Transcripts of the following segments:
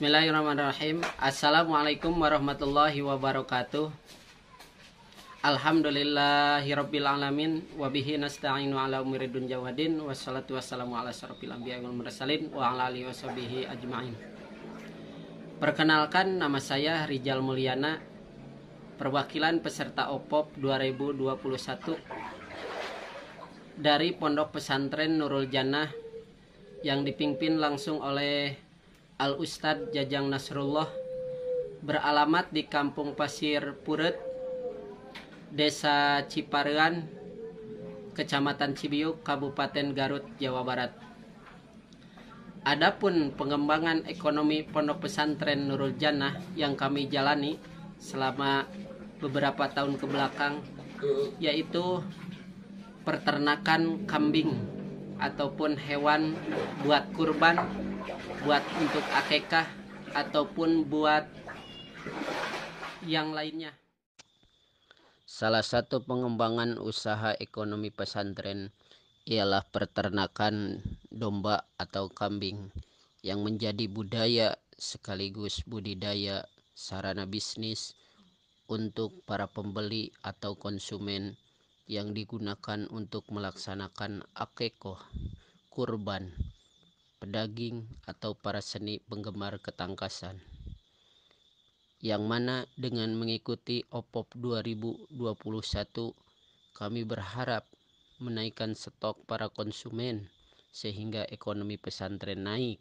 Bismillahirrahmanirrahim Assalamualaikum warahmatullahi wabarakatuh Alhamdulillahirrabbilalamin Wabihi nasta'inu ala umiridun jawadin Wassalatu wassalamu ala sarapil ambiya wal mursalin Wa ala alihi washabihi ajma'in Perkenalkan nama saya Rijal Mulyana Perwakilan peserta OPOP 2021 Dari Pondok Pesantren Nurul Jannah Yang dipimpin langsung oleh Al Ustadz Jajang Nasrullah beralamat di Kampung Pasir Puret, Desa Ciparean, Kecamatan Cibiuk, Kabupaten Garut, Jawa Barat. Adapun pengembangan ekonomi Pondok Pesantren Nurul Jannah yang kami jalani selama beberapa tahun ke belakang yaitu peternakan kambing ataupun hewan buat kurban buat untuk akekah ataupun buat yang lainnya. Salah satu pengembangan usaha ekonomi pesantren ialah peternakan domba atau kambing yang menjadi budaya sekaligus budidaya sarana bisnis untuk para pembeli atau konsumen yang digunakan untuk melaksanakan akekoh kurban daging atau para seni penggemar ketangkasan. Yang mana dengan mengikuti OPOP 2021 kami berharap menaikkan stok para konsumen sehingga ekonomi pesantren naik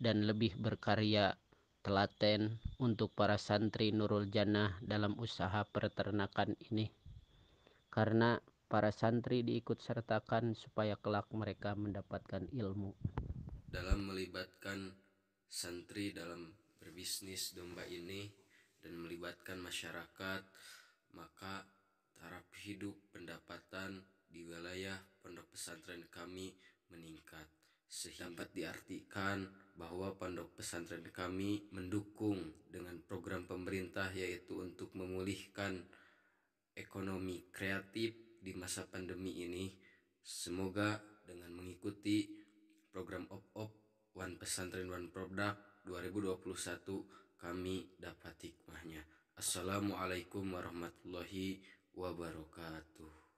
dan lebih berkarya telaten untuk para santri Nurul Jannah dalam usaha peternakan ini. Karena para santri diikut sertakan supaya kelak mereka mendapatkan ilmu dalam melibatkan santri dalam berbisnis domba ini dan melibatkan masyarakat, maka taraf hidup pendapatan di wilayah pondok pesantren kami meningkat. Sehingga dapat diartikan bahwa pondok pesantren kami mendukung dengan program pemerintah yaitu untuk memulihkan ekonomi kreatif di masa pandemi ini. Semoga dengan mengikuti Pesantren Wan Product 2021 kami dapat hikmahnya. Assalamualaikum warahmatullahi wabarakatuh.